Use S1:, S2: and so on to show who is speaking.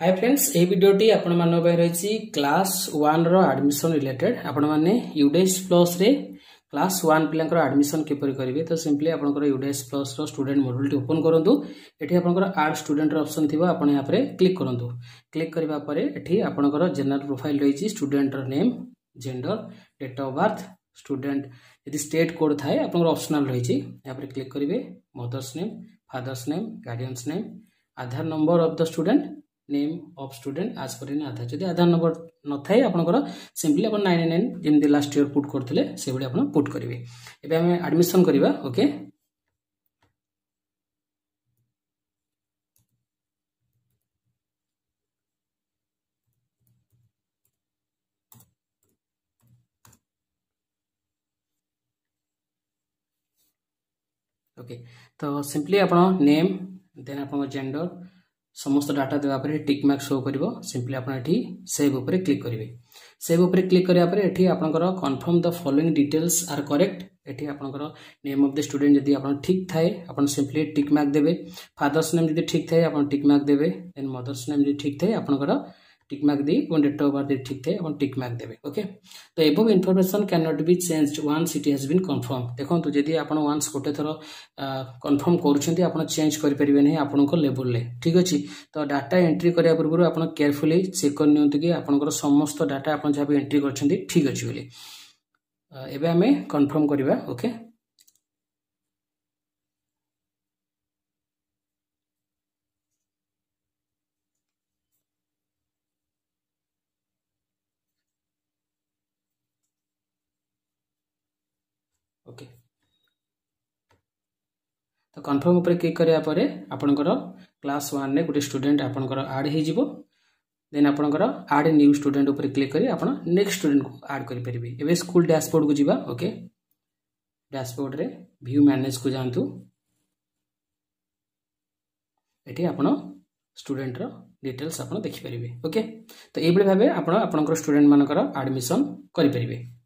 S1: hi friends এই ভিডিওটি আপনার রয়েছে ক্লাস ওয়ান রডমিশন রিলেটেড আপনার ইউডেস প্লসে ক্লাস ওয়ান পিলাঙ্কর আডমিশন কিপর করবে তো সিম্পলি আপনার ইউডেস প্লস রুডেন্ট মডুলটি ওপন করতু এটি আপনার আড স্টুডেন্টর অপসন থাকবে আপনার ইয়াপরে ক্লিক করতু ক্লিক করা পরে এটি আপনার জেনেল প্রোফাইল রয়েছে স্টুডেন্টর name gender date of birth student যদি স্টেট কোড থাকে আপনার অপসনাল রয়েছে ইয়াপরে ক্লিক করবে mother's name father's name guardian's name Aadhaar number of the student name of student as per in Aadhaar ଯଦି ଆଧାର ନମ୍ବର ନଥାଏ ଆପଣଙ୍କର ସିମ୍ପଲି ଆପଣ ନାଇନ୍ ନାଇନ୍ ଯେମିତି ଲାଷ୍ଟ ଇୟର୍ ପୁଟ୍ କରିଥିଲେ ସେଭଳି ଆପଣ ପୁଟ୍ କରିବେ ଏବେ ଆମେ ଆଡ଼ମିସନ୍ କରିବା ଓକେ ଓକେ ତ ସିମ୍ପଲି ଆପଣ ନେମ୍ ଦେନ୍ ଆପଣଙ୍କ ଜେଣ୍ଡର ସମସ୍ତ ଡାଟା ଦେବା ପରେ ଟିକ୍ ମାର୍କ ଶୋ କରିବ ସିମ୍ପଲି ଆପଣ ଏଠି ସେଭ୍ ଉପରେ କ୍ଲିକ୍ କରିବେ ସେଭ୍ ଉପରେ କ୍ଲିକ୍ କରିବା ପରେ ଏଠି ଆପଣଙ୍କର confirm the following details are correct ଏଠି ଆପଣଙ୍କର ନେମ୍ ଅଫ୍ ଦ ଷ୍ଟୁଡେଣ୍ଟ ଯଦି ଆପଣ ଠିକ୍ ଥାଏ ଆପଣ ସିମ୍ପଲି ଟିକ୍ ମାର୍କ ଦେବେ ଫାଦର୍ସ ନେମ୍ ଯଦି ଠିକ୍ ଥାଏ ଆପଣ ଟିକ୍ ମାର୍କ ଦେବେ ଦେନ୍ ମଦର୍ସ ନେମ୍ ଯଦି ଠିକ୍ ଥାଏ ଆପଣଙ୍କର tick mark the wanted to over the ঠিক থাকে এবং টিক মার্ক দেবে ওকে তো এভব information can not be changed once it has been confirm দেখন্তু যদি আপন ওয়ান্স গোটে থর কনফর্ম করুছন্তি আপন চেঞ্জ করি পারিবে নাই আপনক লেভেললে ঠিক আছে তো ডাটা এন্ট্রি করিয়া পূর্বরু আপন কেয়ারফুলি চেক করি নিয়ন্তু কি আপনকৰ সমস্ত ডাটা আপন যাবি এন্ট্রি করছন্তি ঠিক আছে বলি এবে আমি কনফর্ম করিবা ওকে ओके तो कनफर्म उपर क्लिक करापर आपणकर क्लास वन में गोटे स्टूडेंट आपंकर आड हो देन आपर आड न्यू स्टूडेंट उपर क्लिक कर आप नेक्ट स्टूडेंट को आड करेंगे एवं स्कूल डैशबोर्ड को जीवा ओके डैशबोर्ड रे व्यू मैनेज को जातु ये आप स्टूडेंटर डिटेल्स आप देखिपर ओके तो यही भाव आप स्टूडेंट मानक आडमिशन करेंगे